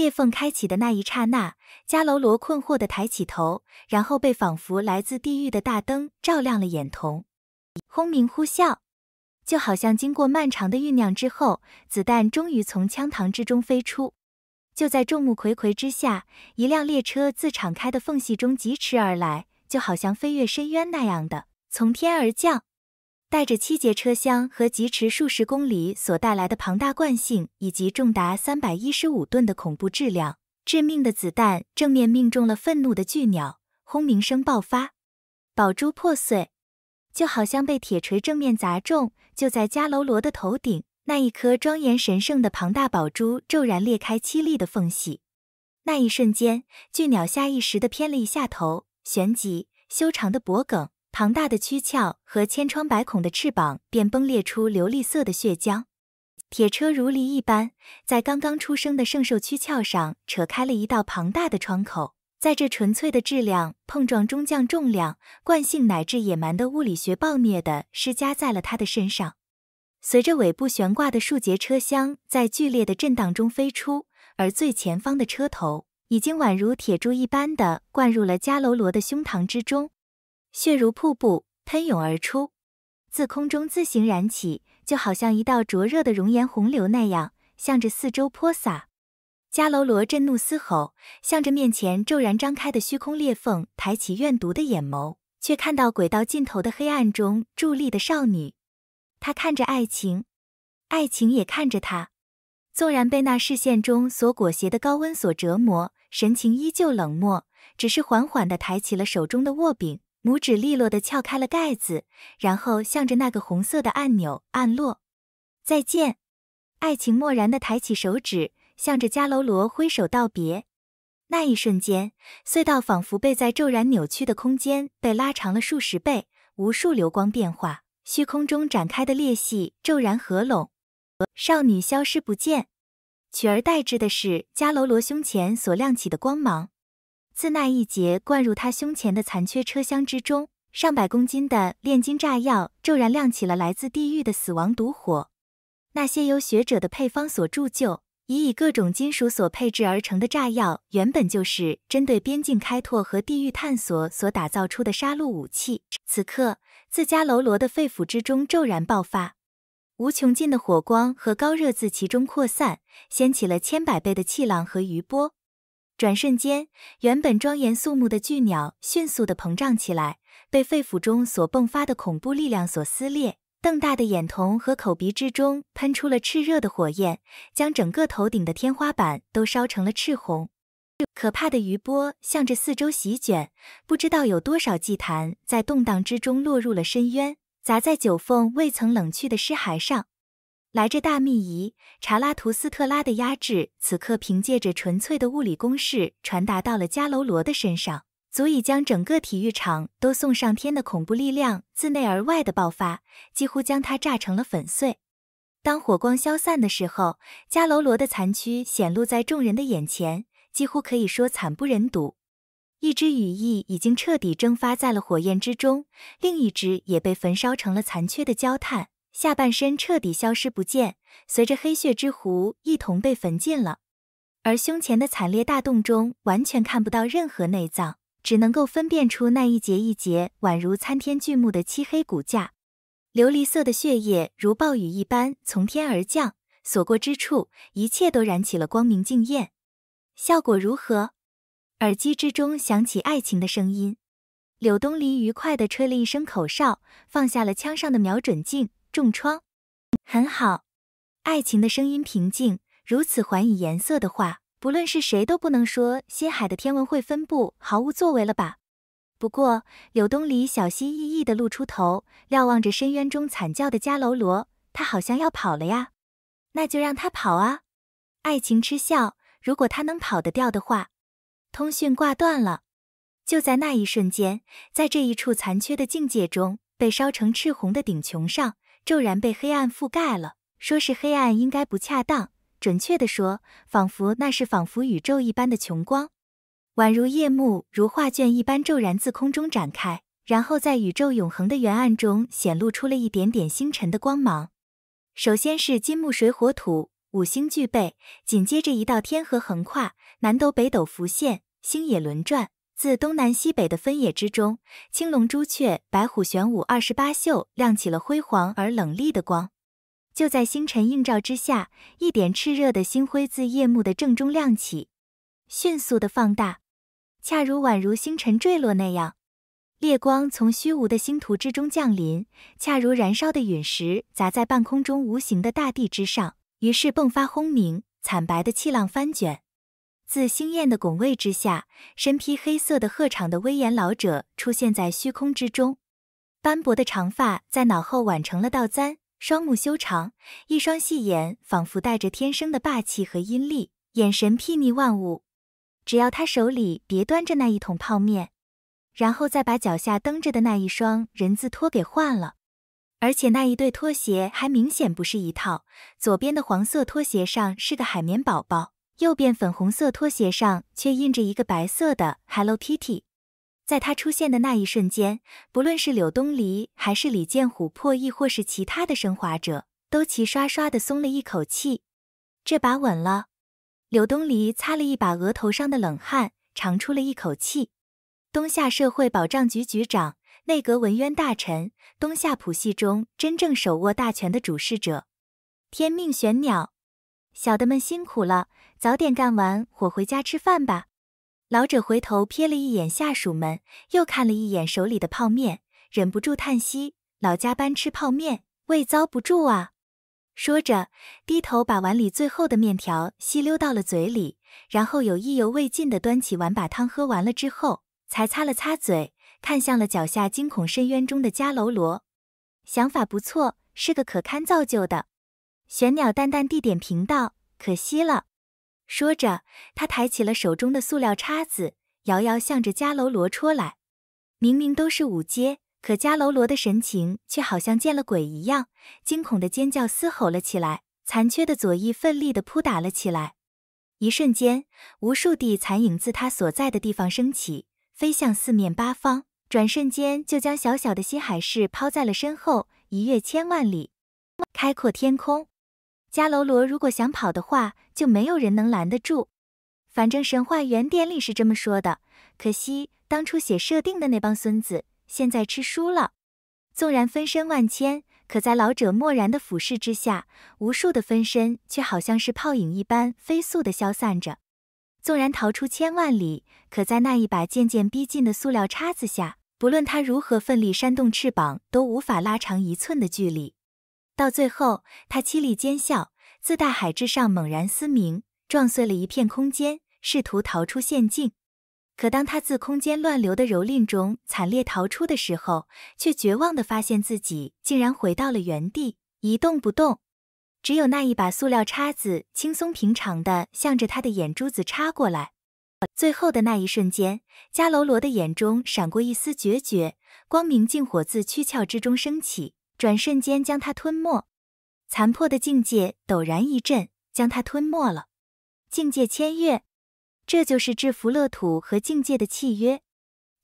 裂缝开启的那一刹那，迦楼罗困惑地抬起头，然后被仿佛来自地狱的大灯照亮了眼瞳。轰鸣呼啸，就好像经过漫长的酝酿之后，子弹终于从枪膛之中飞出。就在众目睽睽之下，一辆列车自敞开的缝隙中疾驰而来，就好像飞跃深渊那样的从天而降。带着七节车厢和疾驰数十公里所带来的庞大惯性，以及重达三百一十五吨的恐怖质量，致命的子弹正面命中了愤怒的巨鸟，轰鸣声爆发，宝珠破碎，就好像被铁锤正面砸中。就在迦楼罗的头顶，那一颗庄严神圣的庞大宝珠骤然裂开，凄厉的缝隙。那一瞬间，巨鸟下意识地偏了一下头，旋即修长的脖颈。庞大的躯壳和千疮百孔的翅膀便崩裂出琉璃色的血浆，铁车如犁一般在刚刚出生的圣兽躯壳上扯开了一道庞大的窗口，在这纯粹的质量碰撞中，将重量、惯性乃至野蛮的物理学暴虐的施加在了他的身上。随着尾部悬挂的数节车厢在剧烈的震荡中飞出，而最前方的车头已经宛如铁柱一般的灌入了加罗罗的胸膛之中。血如瀑布喷涌而出，自空中自行燃起，就好像一道灼热的熔岩洪流那样，向着四周泼洒。迦楼罗震怒嘶吼，向着面前骤然张开的虚空裂缝抬起怨毒的眼眸，却看到轨道尽头的黑暗中伫立的少女。他看着爱情，爱情也看着他。纵然被那视线中所裹挟的高温所折磨，神情依旧冷漠，只是缓缓地抬起了手中的握柄。拇指利落的撬开了盖子，然后向着那个红色的按钮按落。再见，爱情漠然的抬起手指，向着迦楼罗挥手道别。那一瞬间，隧道仿佛被在骤然扭曲的空间被拉长了数十倍，无数流光变化，虚空中展开的裂隙骤然合拢，少女消失不见，取而代之的是迦楼罗胸前所亮起的光芒。自那一节灌入他胸前的残缺车厢之中，上百公斤的炼金炸药骤然亮起了来自地狱的死亡毒火。那些由学者的配方所铸就，以以各种金属所配置而成的炸药，原本就是针对边境开拓和地狱探索所打造出的杀戮武器。此刻，自家楼罗的肺腑之中骤然爆发，无穷尽的火光和高热自其中扩散，掀起了千百倍的气浪和余波。转瞬间，原本庄严肃穆的巨鸟迅速地膨胀起来，被肺腑中所迸发的恐怖力量所撕裂。瞪大的眼瞳和口鼻之中喷出了炽热的火焰，将整个头顶的天花板都烧成了赤红。可怕的余波向着四周席卷，不知道有多少祭坛在动荡之中落入了深渊，砸在九凤未曾冷却的尸骸上。来着大秘仪查拉图斯特拉的压制，此刻凭借着纯粹的物理公式传达到了加楼罗的身上，足以将整个体育场都送上天的恐怖力量自内而外的爆发，几乎将它炸成了粉碎。当火光消散的时候，加楼罗的残躯显露在众人的眼前，几乎可以说惨不忍睹。一只羽翼已经彻底蒸发在了火焰之中，另一只也被焚烧成了残缺的焦炭。下半身彻底消失不见，随着黑血之狐一同被焚尽了。而胸前的惨烈大洞中，完全看不到任何内脏，只能够分辨出那一节一节宛如参天巨木的漆黑骨架。琉璃色的血液如暴雨一般从天而降，所过之处，一切都燃起了光明敬焰。效果如何？耳机之中响起爱情的声音。柳东篱愉快地吹了一声口哨，放下了枪上的瞄准镜。重创，很好。爱情的声音平静。如此还以颜色的话，不论是谁都不能说新海的天文会分部毫无作为了吧？不过柳东篱小心翼翼地露出头，瞭望着深渊中惨叫的迦楼罗，他好像要跑了呀。那就让他跑啊！爱情嗤笑。如果他能跑得掉的话，通讯挂断了。就在那一瞬间，在这一处残缺的境界中，被烧成赤红的顶穹上。骤然被黑暗覆盖了，说是黑暗应该不恰当，准确的说，仿佛那是仿佛宇宙一般的穷光，宛如夜幕如画卷一般骤然自空中展开，然后在宇宙永恒的原暗中显露出了一点点星辰的光芒。首先是金木水火土五星俱备，紧接着一道天河横跨，南斗北斗浮现，星野轮转。自东南西北的分野之中，青龙、朱雀、白虎、玄武二十八宿亮起了辉煌而冷厉的光。就在星辰映照之下，一点炽热的星辉自夜幕的正中亮起，迅速的放大，恰如宛如星辰坠落那样，烈光从虚无的星图之中降临，恰如燃烧的陨石砸在半空中无形的大地之上，于是迸发轰鸣，惨白的气浪翻卷。自星焰的拱卫之下，身披黑色的鹤氅的威严老者出现在虚空之中。斑驳的长发在脑后挽成了道簪，双目修长，一双细眼仿佛带着天生的霸气和阴戾，眼神睥睨万物。只要他手里别端着那一桶泡面，然后再把脚下蹬着的那一双人字拖给换了，而且那一对拖鞋还明显不是一套，左边的黄色拖鞋上是个海绵宝宝。右边粉红色拖鞋上却印着一个白色的 Hello Kitty，在他出现的那一瞬间，不论是柳东篱还是李建琥珀，亦或是其他的升华者，都齐刷刷的松了一口气。这把稳了。柳东篱擦了一把额头上的冷汗，长出了一口气。东夏社会保障局局长、内阁文渊大臣，东夏谱系中真正手握大权的主事者，天命玄鸟。小的们辛苦了，早点干完活回家吃饭吧。老者回头瞥了一眼下属们，又看了一眼手里的泡面，忍不住叹息：老加班吃泡面，胃遭不住啊。说着，低头把碗里最后的面条吸溜到了嘴里，然后有意犹未尽的端起碗把汤喝完了之后，才擦了擦嘴，看向了脚下惊恐深渊中的迦楼罗。想法不错，是个可堪造就的。玄鸟淡淡地点评道：“可惜了。”说着，他抬起了手中的塑料叉子，摇摇向着迦楼罗戳来。明明都是五阶，可迦楼罗的神情却好像见了鬼一样，惊恐的尖叫嘶吼了起来。残缺的左翼奋力地扑打了起来。一瞬间，无数地残影自他所在的地方升起，飞向四面八方，转瞬间就将小小的新海市抛在了身后，一跃千万里，开阔天空。伽楼罗如果想跑的话，就没有人能拦得住。反正神话原典里是这么说的。可惜当初写设定的那帮孙子，现在吃书了。纵然分身万千，可在老者漠然的俯视之下，无数的分身却好像是泡影一般，飞速的消散着。纵然逃出千万里，可在那一把渐渐逼近的塑料叉子下，不论他如何奋力扇动翅膀，都无法拉长一寸的距离。到最后，他凄厉尖笑，自大海之上猛然嘶鸣，撞碎了一片空间，试图逃出陷阱。可当他自空间乱流的蹂躏中惨烈逃出的时候，却绝望的发现自己竟然回到了原地，一动不动。只有那一把塑料叉子，轻松平常的向着他的眼珠子插过来。最后的那一瞬间，伽楼罗的眼中闪过一丝决绝，光明竟火自躯壳之中升起。转瞬间将他吞没，残破的境界陡然一震，将他吞没了。境界签约，这就是制服乐土和境界的契约。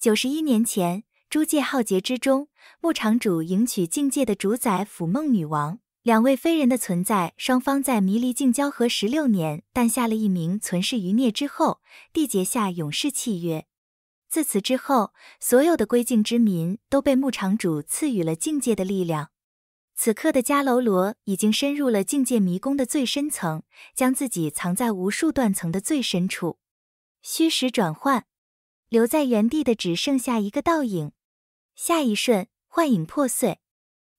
九十一年前，诸界浩劫之中，牧场主迎娶境界的主宰腐梦女王，两位非人的存在，双方在迷离境交合十六年，诞下了一名存世余孽之后，缔结下永世契约。自此之后，所有的归境之民都被牧场主赐予了境界的力量。此刻的迦楼罗已经深入了境界迷宫的最深层，将自己藏在无数断层的最深处。虚实转换，留在原地的只剩下一个倒影。下一瞬，幻影破碎，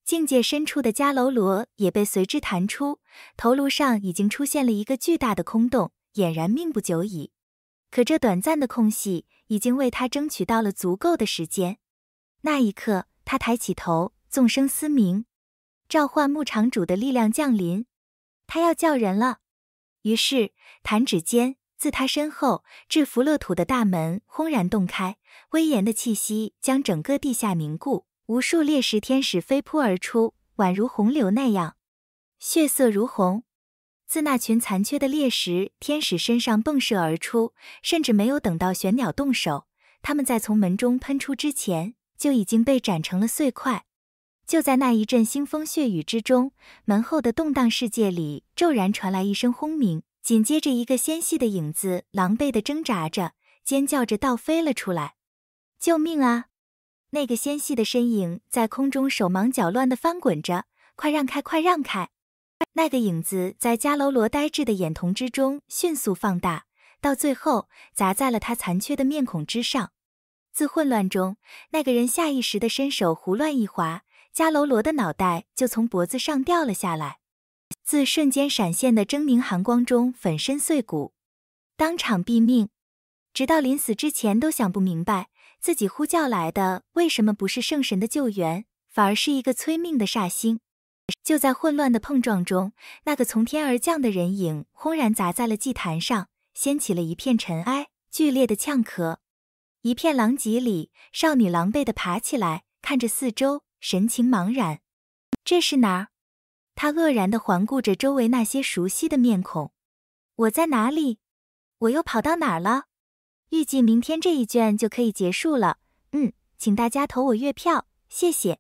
境界深处的迦楼罗也被随之弹出，头颅上已经出现了一个巨大的空洞，俨然命不久矣。可这短暂的空隙。已经为他争取到了足够的时间。那一刻，他抬起头，纵声嘶鸣，召唤牧场主的力量降临。他要叫人了。于是，弹指间，自他身后，至服乐土的大门轰然洞开，威严的气息将整个地下凝固，无数猎食天使飞扑而出，宛如洪流那样，血色如虹。自那群残缺的猎食天使身上迸射而出，甚至没有等到玄鸟动手，他们在从门中喷出之前就已经被斩成了碎块。就在那一阵腥风血雨之中，门后的动荡世界里骤然传来一声轰鸣，紧接着一个纤细的影子狼狈的挣扎着，尖叫着倒飞了出来：“救命啊！”那个纤细的身影在空中手忙脚乱的翻滚着：“快让开，快让开！”那个影子在迦楼罗呆滞的眼瞳之中迅速放大，到最后砸在了他残缺的面孔之上。自混乱中，那个人下意识的伸手胡乱一划，迦楼罗的脑袋就从脖子上掉了下来。自瞬间闪现的狰狞寒光中粉身碎骨，当场毙命。直到临死之前，都想不明白自己呼叫来的为什么不是圣神的救援，反而是一个催命的煞星。就在混乱的碰撞中，那个从天而降的人影轰然砸在了祭坛上，掀起了一片尘埃，剧烈的呛咳。一片狼藉里，少女狼狈地爬起来，看着四周，神情茫然。这是哪儿？她愕然地环顾着周围那些熟悉的面孔。我在哪里？我又跑到哪儿了？预计明天这一卷就可以结束了。嗯，请大家投我月票，谢谢。